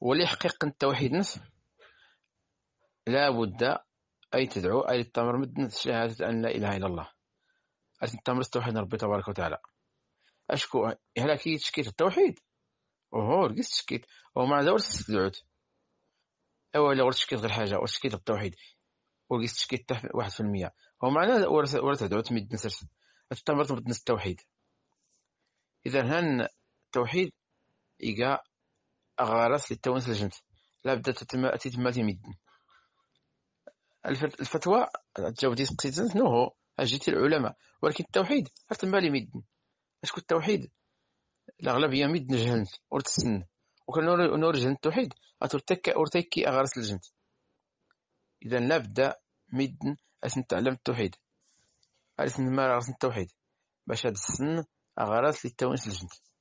وليحقيق التوحيد نفسه لا بد أي تدعو أي التمر مدن شهادة أن لا إله إلا الله أي التمر استوحيد ربي تبارك وتعالى أشكو هلا كي تشكيت التوحيد أوهو رقص تشكيت ومع ذا ورس دعوت أولا ورس تشكيت غير حاجة ورس تشكيت التوحيد ورقص تشكيت تحت واحد في المية ومعنا ورس ورس دعوت ميد نسرس التمر مدن التوحيد إذا هن التوحيد إيقا غارس للتونس انسلجمت لا بدا تتماتي ميدن الفتوى تجاوبتي سقسيتي شنو هو اجيتي العلماء ولكن التوحيد عرفت المالي اشكو التوحيد الاغلبيه جهنت جهلت ورتسن وكان نور جهنت التوحيد اترتك اورتكي اغارس الجنت اذا لا بدا ميدن اسن تعلم التوحيد اسن ما التوحيد باش هاد السن اغارس للتوانس الجنت